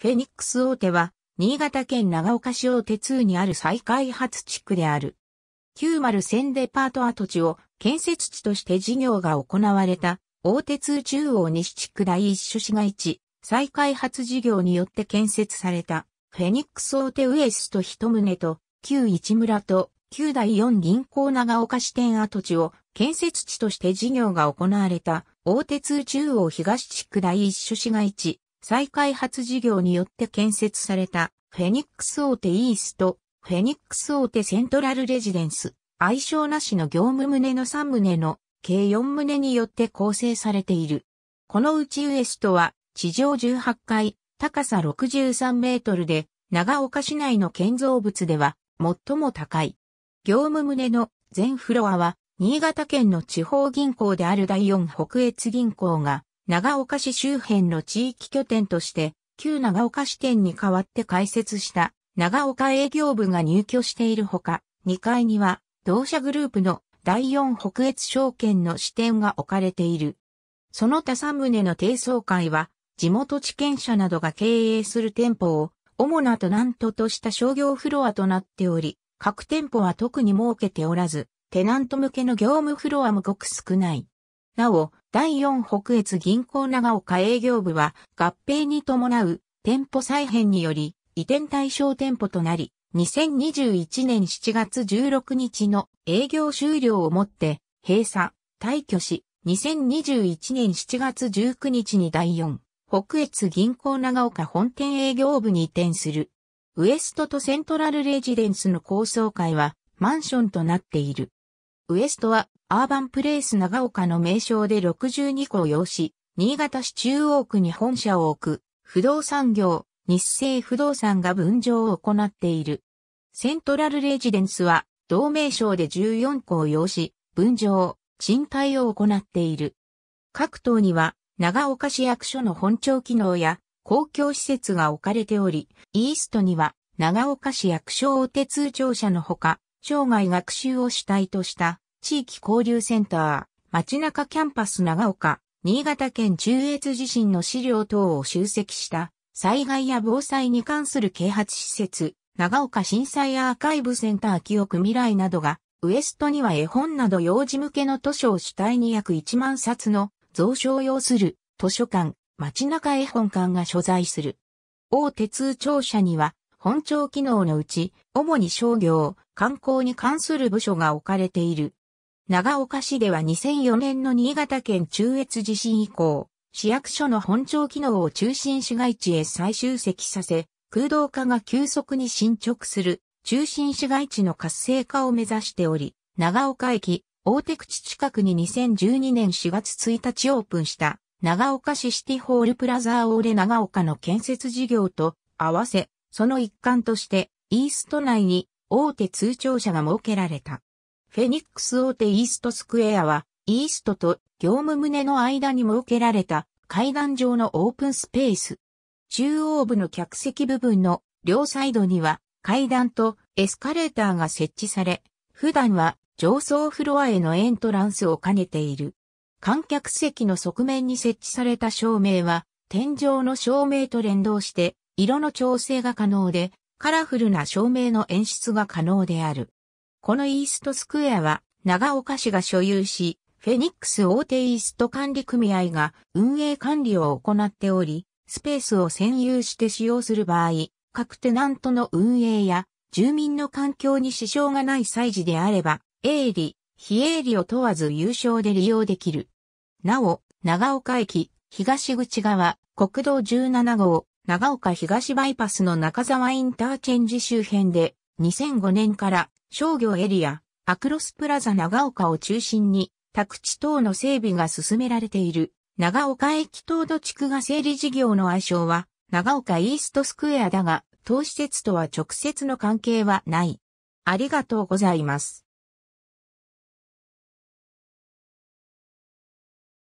フェニックス大手は、新潟県長岡市大手2にある再開発地区である。90線デパート跡地を建設地として事業が行われた、大手2中央西地区第一所市街地、再開発事業によって建設された、フェニックス大手ウエスト一棟と、旧市村と、旧第四銀行長岡支店跡地を建設地として事業が行われた、大手2中央東地区第一所市街地、再開発事業によって建設されたフェニックス大手イースト、フェニックス大手セントラルレジデンス、愛称なしの業務棟の3棟の計4棟によって構成されている。このうちウエストは地上18階、高さ63メートルで、長岡市内の建造物では最も高い。業務棟の全フロアは、新潟県の地方銀行である第4北越銀行が長岡市周辺の地域拠点として、旧長岡支店に代わって開設した長岡営業部が入居しているほか、2階には同社グループの第4北越証券の支店が置かれている。その他3棟の低層階は、地元地権者などが経営する店舗を、主なとナントとした商業フロアとなっており、各店舗は特に設けておらず、テナント向けの業務フロアもごく少ない。なお、第4北越銀行長岡営業部は合併に伴う店舗再編により移転対象店舗となり、2021年7月16日の営業終了をもって閉鎖、退去し、2021年7月19日に第4北越銀行長岡本店営業部に移転する。ウエストとセントラルレジデンスの高層階はマンションとなっている。ウエストはアーバンプレイス長岡の名称で62個を要し、新潟市中央区に本社を置く不動産業、日清不動産が分譲を行っている。セントラルレジデンスは同名称で14個を要し、分譲、賃貸を行っている。各棟には長岡市役所の本庁機能や公共施設が置かれており、イーストには長岡市役所大手通庁舎のほか、生涯学習を主体とした地域交流センター、街中キャンパス長岡、新潟県中越地震の資料等を集積した災害や防災に関する啓発施設、長岡震災アーカイブセンター記憶未来などが、ウエストには絵本など幼児向けの図書を主体に約1万冊の蔵書を要する図書館、街中絵本館が所在する。大手通庁舎には本庁機能のうち、主に商業、観光に関する部署が置かれている。長岡市では2004年の新潟県中越地震以降、市役所の本庁機能を中心市街地へ再集積させ、空洞化が急速に進捗する中心市街地の活性化を目指しており、長岡駅、大手口近くに2012年4月1日オープンした長岡市シティホールプラザーオーレ長岡の建設事業と合わせその一環として、イースト内に大手通帳社が設けられた。フェニックス大手イーストスクエアは、イーストと業務棟の間に設けられた階段上のオープンスペース。中央部の客席部分の両サイドには階段とエスカレーターが設置され、普段は上層フロアへのエントランスを兼ねている。観客席の側面に設置された照明は天井の照明と連動して色の調整が可能で、カラフルな照明の演出が可能である。このイーストスクエアは、長岡市が所有し、フェニックス大手イースト管理組合が運営管理を行っており、スペースを占有して使用する場合、各テナントの運営や住民の環境に支障がない祭事であれば、営利、非営利を問わず優勝で利用できる。なお、長岡駅、東口側、国道17号、長岡東バイパスの中沢インターチェンジ周辺で、2005年から商業エリア、アクロスプラザ長岡を中心に、宅地等の整備が進められている、長岡駅東土地区が整理事業の愛称は、長岡イーストスクエアだが、当施設とは直接の関係はない。ありがとうございます。